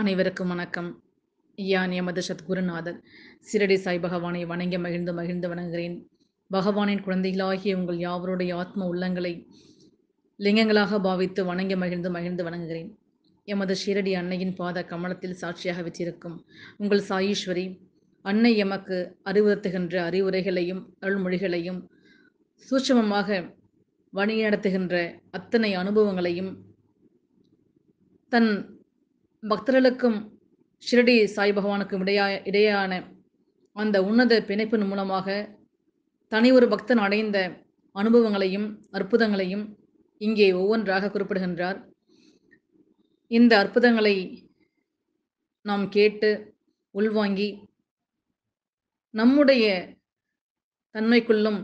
அனைவருக்கும் வணக்கம் யான் எமது சத்குருநாதர் சிரடி சாய் பகவானை வணங்கி மகிழ்ந்து மகிழ்ந்து வணங்குகிறேன் பகவானின் குழந்தைகளாகிய உங்கள் யாவருடைய ஆத்ம உள்ளங்களை லிங்கங்களாக பாவித்து வணங்கி மகிழ்ந்து மகிழ்ந்து வணங்குகிறேன் எமது ஷீரடி அன்னையின் பாத கமலத்தில் சாட்சியாக வச்சிருக்கும் உங்கள் சாயீஸ்வரி அன்னை எமக்கு அறிவுறுத்துகின்ற அறிவுரைகளையும் அருள்மொழிகளையும் சூட்சமமாக வழிநடத்துகின்ற அத்தனை அனுபவங்களையும் தன் பக்தர்களுக்கும் ஷிரடி சாய் பகவானுக்கும் இடையா இடையான அந்த உன்னத பிணைப்பின் மூலமாக தனி ஒரு பக்தன் அடைந்த அனுபவங்களையும் அற்புதங்களையும் இங்கே ஒவ்வொன்றாக குறிப்பிடுகின்றார் இந்த அற்புதங்களை நாம் கேட்டு உள்வாங்கி நம்முடைய தன்மைக்குள்ளும்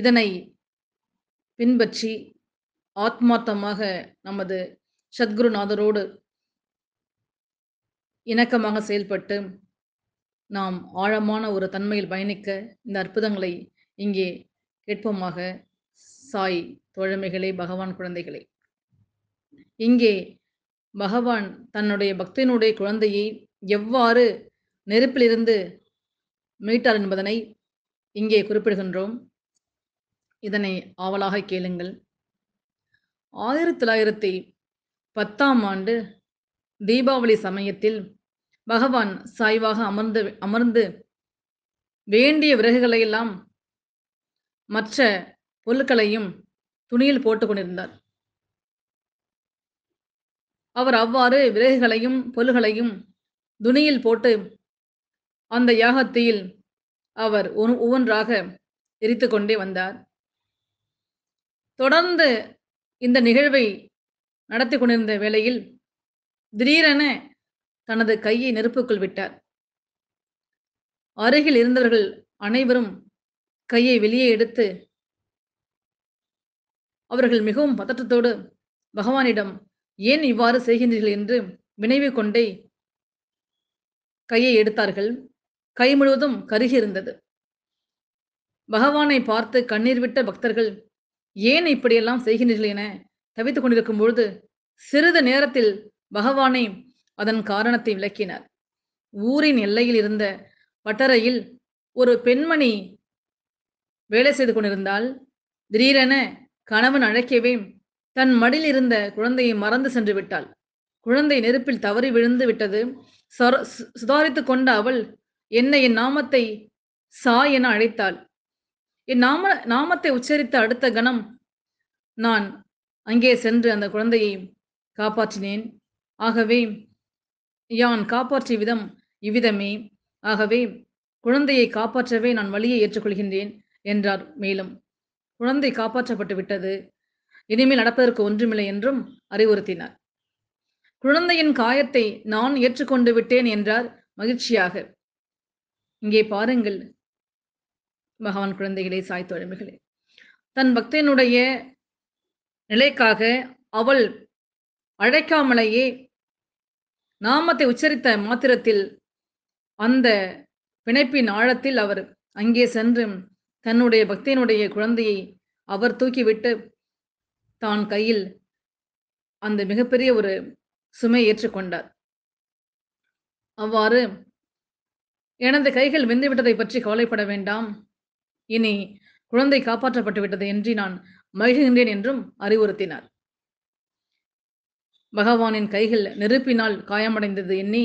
இதனை பின்பற்றி ஆத்மார்த்தமாக நமது சத்குருநாதரோடு இணக்கமாக செயல்பட்டு நாம் ஆழமான ஒரு தன்மையில் பயணிக்க இந்த அற்புதங்களை இங்கே கேட்போமாக சாய் தோழமைகளே பகவான் குழந்தைகளே இங்கே பகவான் தன்னுடைய பக்தனுடைய குழந்தையை எவ்வாறு நெருப்பிலிருந்து மீட்டார் என்பதனை இங்கே குறிப்பிடுகின்றோம் இதனை ஆவலாக கேளுங்கள் ஆயிரத்தி தொள்ளாயிரத்தி பத்தாம் ஆண்டு தீபாவளி சமயத்தில் பகவான் சாய்வாக அமர்ந்து அமர்ந்து வேண்டிய விறகுகளை எல்லாம் மற்ற பொருட்களையும் துணியில் போட்டு கொண்டிருந்தார் அவர் அவ்வாறு விறகுகளையும் பொருள்களையும் துணியில் போட்டு அந்த யாகத்தில் அவர் ஒவ்வொன்றாக எரித்து கொண்டே வந்தார் தொடர்ந்து இந்த நிகழ்வை நடத்தி கொண்டிருந்த வேளையில் திடீரென தனது கையை நெருப்புக்குள் விட்டார் அருகில் இருந்தவர்கள் அனைவரும் கையை வெளியே எடுத்து அவர்கள் மிகவும் பதற்றத்தோடு பகவானிடம் ஏன் இவ்வாறு செய்கின்றீர்கள் என்று வினைவு கொண்டே கையை எடுத்தார்கள் கை முழுவதும் கருகி இருந்தது பகவானை பார்த்து கண்ணீர் விட்ட பக்தர்கள் ஏன் இப்படியெல்லாம் செய்கின்றீர்கள் என தவித்துக் கொண்டிருக்கும் பொழுது சிறிது நேரத்தில் பகவானை அதன் காரணத்தை விளக்கினார் ஊரின் எல்லையில் இருந்த பட்டறையில் ஒரு பெண்மணி வேலை செய்து கொண்டிருந்தால் திடீரென கணவன் அழைக்கவே தன் மடியில் இருந்த குழந்தையை மறந்து சென்று விட்டாள் குழந்தை நெருப்பில் தவறி விழுந்து விட்டது சுதாரித்து கொண்ட அவள் என்னை என் நாமத்தை சா என அழைத்தாள் என் நாம நாமத்தை உச்சரித்த அடுத்த கணம் நான் அங்கே சென்று அந்த குழந்தையை காப்பாற்றினேன் ஆகவே யான் காப்பாற்றிய விதம் இவ்விதமே ஆகவே குழந்தையை காப்பாற்றவே நான் வழியை ஏற்றுக்கொள்கின்றேன் என்றார் மேலும் குழந்தை காப்பாற்றப்பட்டு விட்டது இனிமேல் நடப்பதற்கு ஒன்றுமில்லை என்றும் அறிவுறுத்தினார் குழந்தையின் காயத்தை நான் ஏற்றுக்கொண்டு விட்டேன் என்றார் மகிழ்ச்சியாக இங்கே பாருங்கள் பகவான் குழந்தைகளை சாய்த்தோழமைகளே தன் பக்தனுடைய நிலைக்காக அவள் அழைக்காமலேயே நாமத்தை உச்சரித்த மாத்திரத்தில் அந்த பிணைப்பின் ஆழத்தில் அவர் அங்கே சென்று தன்னுடைய பக்தியினுடைய குழந்தையை அவர் தூக்கிவிட்டு தான் கையில் அந்த மிகப்பெரிய ஒரு சுமை ஏற்றுக்கொண்டார் அவ்வாறு எனது கைகள் வெந்துவிட்டதை பற்றி கவலைப்பட வேண்டாம் இனி குழந்தை காப்பாற்றப்பட்டு விட்டது என்று நான் மகிழ்கின்றேன் என்றும் அறிவுறுத்தினார் பகவானின் கைகள் நெருப்பினால் காயமடைந்தது எண்ணி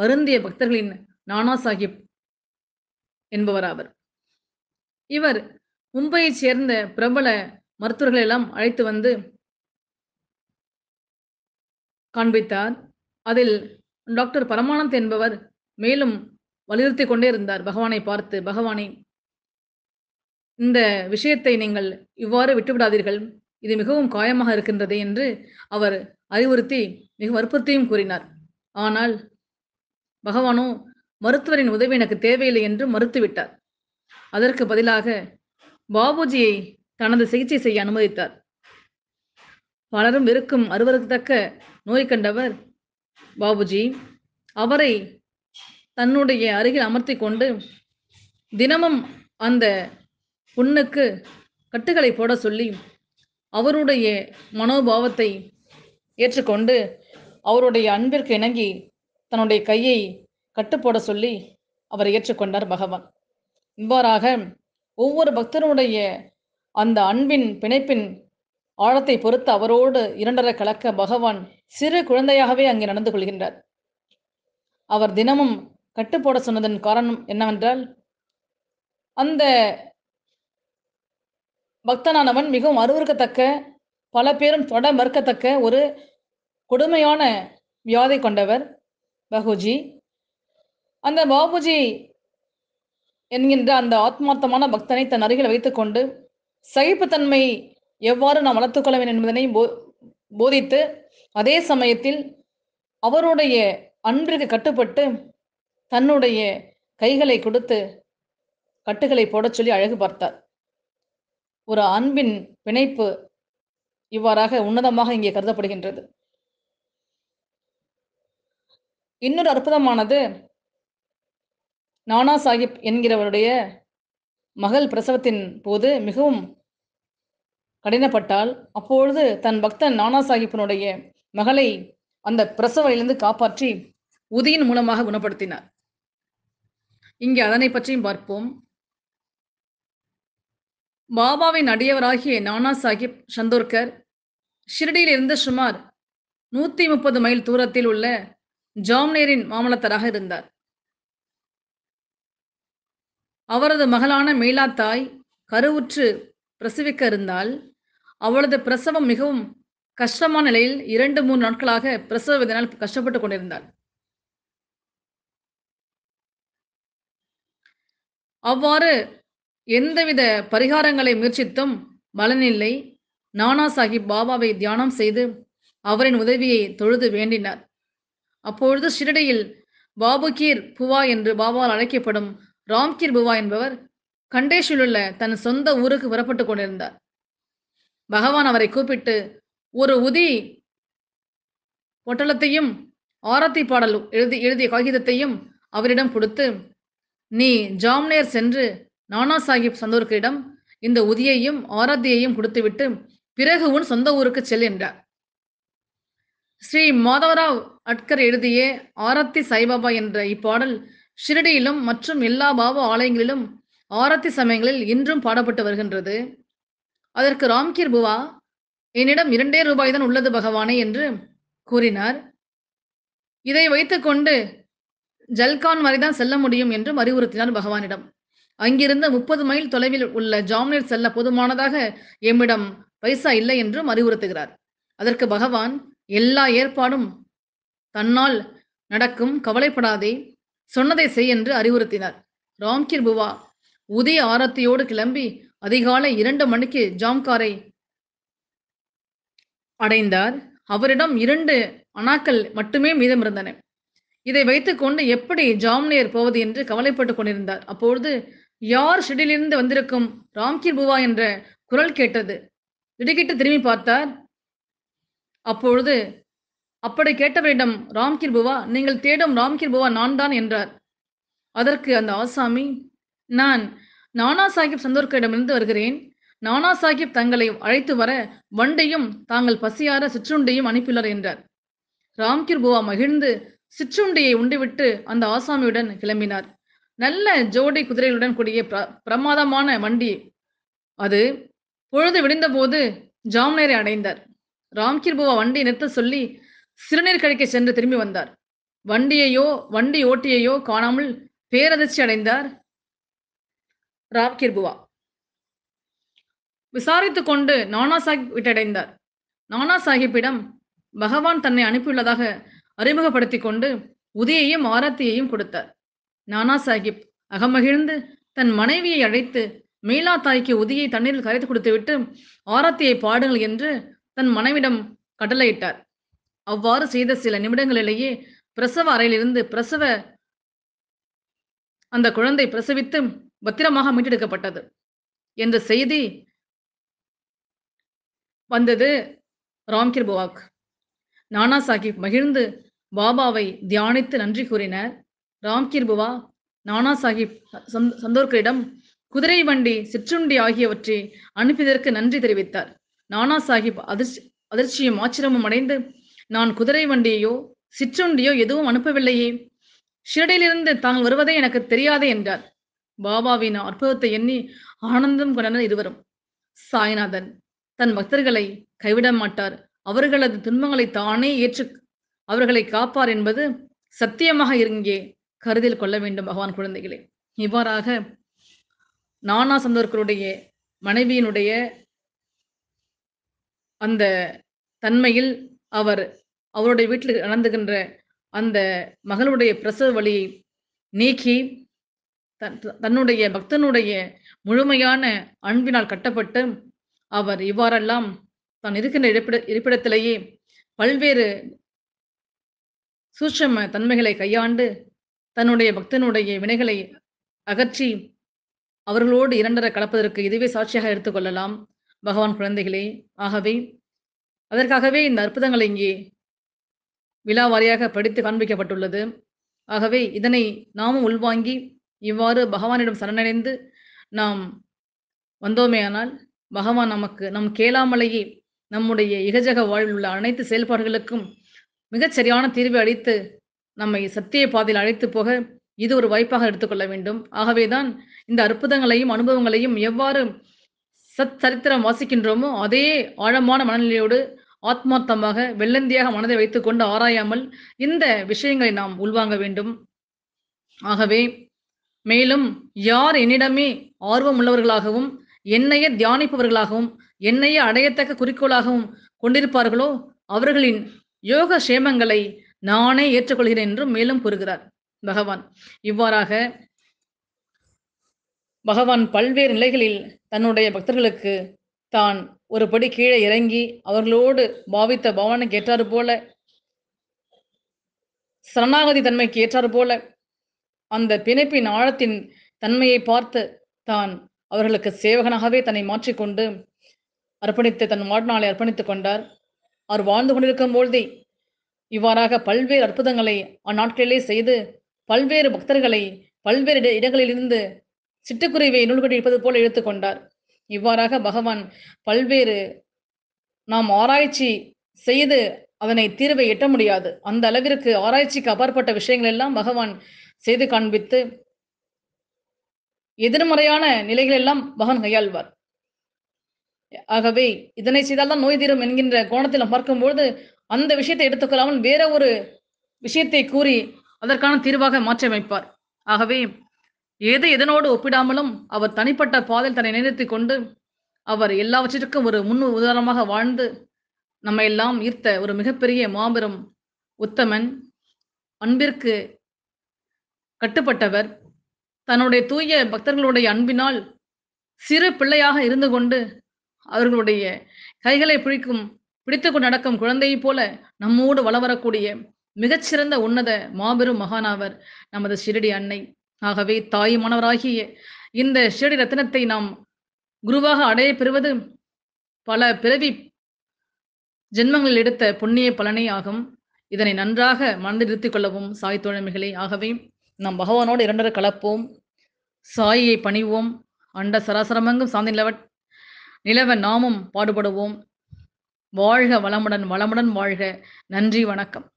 வருந்திய பக்தர்களின் நானா சாஹிப் என்பவராவர் இவர் மும்பையைச் சேர்ந்த பிரபல மருத்துவர்களெல்லாம் எல்லாம் அழைத்து வந்து காண்பித்தார் அதில் டாக்டர் பரமானந்த் என்பவர் மேலும் வலியுறுத்தி கொண்டே இருந்தார் பகவானை பார்த்து பகவானை இந்த விஷயத்தை நீங்கள் இவ்வாறு விட்டுவிடாதீர்கள் இது மிகவும் காயமாக இருக்கின்றது என்று அவர் அறிவுறுத்தி மிக வற்புறுத்தியும் கூறினார் ஆனால் பகவானோ மருத்துவரின் உதவி எனக்கு தேவையில்லை என்று மறுத்துவிட்டார் அதற்கு பதிலாக பாபுஜியை தனது சிகிச்சை செய்ய அனுமதித்தார் பலரும் இருக்கும் அருவருக்கத்தக்க நோய் கண்டவர் பாபுஜி அவரை தன்னுடைய அருகில் அமர்த்தி கொண்டு தினமும் அந்த பொண்ணுக்கு கட்டுகளை போட சொல்லி அவருடைய மனோபாவத்தை ஏற்றுக்கொண்டு அவருடைய அன்பிற்கு இணங்கி தன்னுடைய கையை கட்டுப்போட சொல்லி அவர் ஏற்றுக்கொண்டார் பகவான் இவ்வாறாக ஒவ்வொரு பக்தனுடைய அந்த அன்பின் பிணைப்பின் ஆழத்தை பொறுத்து அவரோடு இரண்டரை கலக்க பகவான் சிறு குழந்தையாகவே அங்கே நடந்து கொள்கின்றார் அவர் தினமும் கட்டுப்போட சொன்னதன் காரணம் என்னவென்றால் அந்த பக்தனானவன் மிகவும் அருவருக்கத்தக்க பல பேரும் தொட மறுக்கத்தக்க ஒரு கொடுமையான வியாதை கொண்டவர் பகுஜி அந்த பாபுஜி என்கின்ற அந்த ஆத்மார்த்தமான பக்தனை தன் அருகில் வைத்துக்கொண்டு சகிப்புத்தன்மை எவ்வாறு நாம் வளர்த்துக்கொள்ள வேண்டும் என்பதனை போ போதித்து அதே சமயத்தில் அவருடைய அன்பிற்கு கட்டுப்பட்டு தன்னுடைய கைகளை கொடுத்து கட்டுகளை போடச் சொல்லி அழகு பார்த்தார் ஒரு அன்பின் பிணைப்பு இவ்வாறாக உன்னதமாக இங்கே கருதப்படுகின்றது இன்னொரு அற்புதமானது நானா சாஹிப் என்கிறவருடைய மகள் பிரசவத்தின் போது மிகவும் கடினப்பட்டால் அப்பொழுது தன் பக்தன் நானா சாஹிப்பினுடைய மகளை அந்த பிரசவையிலிருந்து காப்பாற்றி உதியின் மூலமாக குணப்படுத்தினார் இங்கே அதனை பற்றியும் பார்ப்போம் பாபாவின் அடியவராகிய நானா சாஹிப் சந்தோர்கர் ஷிரடியில் இருந்து சுமார் நூத்தி முப்பது மைல் தூரத்தில் உள்ள ஜாம்னேரின் மாமலத்தராக இருந்தார் அவரது மகளான மீலா தாய் கருவுற்று பிரசவிக்க இருந்தால் அவளது பிரசவம் மிகவும் கஷ்டமான நிலையில் இரண்டு மூணு நாட்களாக பிரசவ வேதனால் கஷ்டப்பட்டுக் கொண்டிருந்தார் அவ்வாறு எந்தவித பரிகாரங்களை முயற்சித்தும் பலனில்லை நானா சாஹிப் பாபாவை தியானம் செய்து அவரின் உதவியை தொழுது வேண்டினார் அப்பொழுது ஷிரடியில் பாபுகீர் புவா என்று பாபாவால் அழைக்கப்படும் ராம்கீர் புவா என்பவர் கண்டேஷில் உள்ள தன் சொந்த ஊருக்கு புறப்பட்டு கொண்டிருந்தார் பகவான் அவரை கூப்பிட்டு ஒரு உதி பொட்டலத்தையும் ஆரத்தி பாடல் எழுதி எழுதிய காகிதத்தையும் அவரிடம் கொடுத்து நீ ஜாம்னேர் சென்று நானா சாஹிப் சந்தோர்களிடம் இந்த உதியையும் ஆராத்தியையும் கொடுத்துவிட்டு பிறகு உன் சொந்த ஊருக்கு செல் என்றார் ஸ்ரீ மாதவராவ் அட்கர் எழுதிய ஆரத்தி சாய்பாபா என்ற இப்பாடல் ஷிரடியிலும் மற்றும் எல்லா பாவ ஆலயங்களிலும் ஆரத்தி சமயங்களில் இன்றும் பாடப்பட்டு வருகின்றது அதற்கு ராம்கிர் புவா என்னிடம் இரண்டே ரூபாய் தான் உள்ளது பகவானே என்று கூறினார் இதை வைத்துக்கொண்டு ஜல்கான் வரைதான் செல்ல முடியும் என்றும் அறிவுறுத்தினார் பகவானிடம் அங்கிருந்து முப்பது மைல் தொலைவில் உள்ள ஜாம்னீர் செல்ல போதுமானதாக எம்மிடம் பைசா இல்லை என்றும் அறிவுறுத்துகிறார் அதற்கு பகவான் எல்லா ஏற்பாடும் தன்னால் நடக்கும் கவலைப்படாதே சொன்னதை செய் என்று அறிவுறுத்தினார் ராம்கிர் புவா உதய ஆரத்தியோடு கிளம்பி அதிகாலை இரண்டு மணிக்கு ஜாம்காரை அடைந்தார் அவரிடம் இரண்டு அணாக்கள் மட்டுமே மீதமிருந்தன இதை இதை வைத்துக்கொண்டு எப்படி ஜாம்னியர் போவது என்று கவலைப்பட்டு கொண்டிருந்தார் அப்பொழுது யார் ஷெடிலிருந்து வந்திருக்கும் ராம்கிர் புவா என்ற குரல் கேட்டது திடுக்கிட்டு திரும்பி பார்த்தார் அப்பொழுது அப்படி கேட்டவரிடம் ராம்கீர் புவா நீங்கள் தேடும் ராம்கீர் புவா நான் தான் என்றார் அதற்கு அந்த ஆசாமி நான் நானா சாஹிப் சந்தோர்கரிடமிருந்து வருகிறேன் நானா சாஹிப் தங்களை அழைத்து வர வண்டையும் தாங்கள் பசியார சிற்றுண்டையும் அனுப்பியுள்ளார் என்றார் ராம்கீர் புவா மகிழ்ந்து சிற்றுண்டியை உண்டுவிட்டு அந்த ஆசாமியுடன் கிளம்பினார் நல்ல ஜோடி குதிரைகளுடன் கூடிய பிர பிரமாதமான வண்டி அது பொழுது விடிந்தபோது ஜாம்நேரை அடைந்தார் பூவா வண்டி நிறுத்த சொல்லி சிறுநீர் கழிக்க சென்று திரும்பி வந்தார் வண்டியையோ வண்டி ஓட்டியையோ காணாமல் பேரதிர்ச்சி அடைந்தார் பூவா விசாரித்து கொண்டு நானா சாஹிப் விட்டடைந்தார் நானா சாஹிப்பிடம் பகவான் தன்னை அனுப்பியுள்ளதாக அறிமுகப்படுத்தி கொண்டு உதியையும் ஆராத்தியையும் கொடுத்தார் நானா சாஹிப் அகமகிழ்ந்து தன் மனைவியை அழைத்து மீளா தாய்க்கு உதியை தண்ணீரில் கரைத்து கொடுத்துவிட்டு ஆரத்தியை பாடுங்கள் என்று தன் மனைவிடம் கட்டளையிட்டார் அவ்வாறு செய்த சில நிமிடங்களிலேயே பிரசவ அறையிலிருந்து பிரசவ அந்த குழந்தை பிரசவித்து பத்திரமாக மீட்டெடுக்கப்பட்டது என்ற செய்தி வந்தது ராம்கிர் புவாக் நானா சாஹிப் மகிழ்ந்து பாபாவை தியானித்து நன்றி கூறினார் ராம்கிர் புவா நானா சாஹிப் சந்தோர்கரிடம் குதிரை வண்டி சிற்றுண்டி ஆகியவற்றை அனுப்பியதற்கு நன்றி தெரிவித்தார் நானா சாஹிப் அதிர்ச்சி அதிர்ச்சியும் ஆச்சரியமும் அடைந்து நான் குதிரை வண்டியையோ சிற்றுண்டியோ எதுவும் அனுப்பவில்லையே ஷிரடியிலிருந்து தாங்கள் வருவதே எனக்கு தெரியாதே என்றார் பாபாவின் அற்புதத்தை எண்ணி ஆனந்தம் கொண்டனர் இருவரும் சாய்நாதன் தன் பக்தர்களை கைவிட மாட்டார் அவர்களது துன்பங்களை தானே ஏற்று அவர்களை காப்பார் என்பது சத்தியமாக இருங்கே கருதில் கொள்ள வேண்டும் பகவான் குழந்தைகளே இவ்வாறாக நானா சந்தோர்களுடைய மனைவியினுடைய அந்த தன்மையில் அவர் அவருடைய வீட்டில் நடந்துகின்ற அந்த மகளுடைய பிரசவ வழியை நீக்கி தன்னுடைய பக்தனுடைய முழுமையான அன்பினால் கட்டப்பட்டு அவர் இவ்வாறெல்லாம் தான் இருக்கின்ற இருப்பிட இருப்பிடத்திலேயே பல்வேறு சூட்சம தன்மைகளை கையாண்டு தன்னுடைய பக்தனுடைய வினைகளை அகற்றி அவர்களோடு இரண்டரை கலப்பதற்கு இதுவே சாட்சியாக எடுத்துக்கொள்ளலாம் பகவான் குழந்தைகளே ஆகவே அதற்காகவே இந்த அற்புதங்கள் இங்கே விழா வாரியாக படித்து காண்பிக்கப்பட்டுள்ளது ஆகவே இதனை நாமும் உள்வாங்கி இவ்வாறு பகவானிடம் சரணடைந்து நாம் வந்தோமேயானால் பகவான் நமக்கு நம் கேளாமலேயே நம்முடைய இகஜக வாழ்வில் உள்ள அனைத்து செயல்பாடுகளுக்கும் மிகச்சரியான தீர்வை அளித்து நம்மை சத்திய பாதையில் அழைத்து போக இது ஒரு வாய்ப்பாக எடுத்துக்கொள்ள வேண்டும் ஆகவேதான் இந்த அற்புதங்களையும் அனுபவங்களையும் எவ்வாறு சத் சரித்திரம் வாசிக்கின்றோமோ அதே ஆழமான மனநிலையோடு ஆத்மார்த்தமாக வெள்ளந்தியாக மனதை வைத்துக்கொண்டு ஆராயாமல் இந்த விஷயங்களை நாம் உள்வாங்க வேண்டும் ஆகவே மேலும் யார் என்னிடமே ஆர்வம் உள்ளவர்களாகவும் என்னையே தியானிப்பவர்களாகவும் என்னையே அடையத்தக்க குறிக்கோளாகவும் கொண்டிருப்பார்களோ அவர்களின் யோக சேமங்களை நானே ஏற்றுக்கொள்கிறேன் என்றும் மேலும் கூறுகிறார் பகவான் இவ்வாறாக பகவான் பல்வேறு நிலைகளில் தன்னுடைய பக்தர்களுக்கு தான் ஒரு படி கீழே இறங்கி அவர்களோடு பாவித்த பவனுக்கு ஏற்றாறு போல சரணாகதி தன்மைக்கு ஏற்றாறு போல அந்த பிணைப்பின் ஆழத்தின் தன்மையை பார்த்து தான் அவர்களுக்கு சேவகனாகவே தன்னை மாற்றிக்கொண்டு அர்ப்பணித்து தன் வாழ்நாளை அர்ப்பணித்துக் கொண்டார் அவர் வாழ்ந்து கொண்டிருக்கும் பொழுதே இவ்வாறாக பல்வேறு அற்புதங்களை அந்நாட்களிலே செய்து பல்வேறு பக்தர்களை பல்வேறு இடங்களிலிருந்து சிட்டுக்குருவியை நூல்கட்டி இருப்பது போல எடுத்துக்கொண்டார் இவ்வாறாக பகவான் பல்வேறு நாம் ஆராய்ச்சி செய்து அதனை தீர்வை எட்ட முடியாது அந்த அளவிற்கு ஆராய்ச்சிக்கு அப்பாற்பட்ட விஷயங்கள் எல்லாம் பகவான் செய்து காண்பித்து எதிர்மறையான நிலைகள் எல்லாம் பகவான் கையாள்வார் ஆகவே இதனை செய்தால்தான் நோய் தீரும் என்கின்ற கோணத்தில் பார்க்கும்பொழுது அந்த விஷயத்தை எடுத்துக்கொள்ளாமல் வேற ஒரு விஷயத்தை கூறி அதற்கான தீர்வாக மாற்றியமைப்பார் ஆகவே எது எதனோடு ஒப்பிடாமலும் அவர் தனிப்பட்ட பாதையில் தன்னை நினைத்துக் கொண்டு அவர் எல்லாவற்றிற்கும் ஒரு முன் உதாரணமாக வாழ்ந்து நம்ம எல்லாம் ஈர்த்த ஒரு மிகப்பெரிய மாபெரும் உத்தமன் அன்பிற்கு கட்டுப்பட்டவர் தன்னுடைய தூய பக்தர்களுடைய அன்பினால் சிறு பிள்ளையாக இருந்து கொண்டு அவர்களுடைய கைகளை பிடிக்கும் பிடித்து கொண்டு நடக்கும் குழந்தையைப் போல நம்மோடு வளவரக்கூடிய மிகச்சிறந்த உன்னத மாபெரும் மகானாவர் நமது ஷிரடி அன்னை ஆகவே தாயுமானவராகிய இந்த ஷிரடி ரத்னத்தை நாம் குருவாக அடைய பெறுவது பல பிறவி ஜென்மங்களில் எடுத்த புண்ணிய பலனே ஆகும் இதனை நன்றாக மனதில் நிறுத்திக் கொள்ளவும் சாய் தோழமைகளே ஆகவே நாம் பகவானோடு இரண்டரை கலப்போம் சாயை பணிவோம் அண்ட சராசரமங்கும் சாந்தி நிலவ நிலவ நாமும் பாடுபடுவோம் வாழ்க வளமுடன் வளமுடன் வாழ்க நன்றி வணக்கம்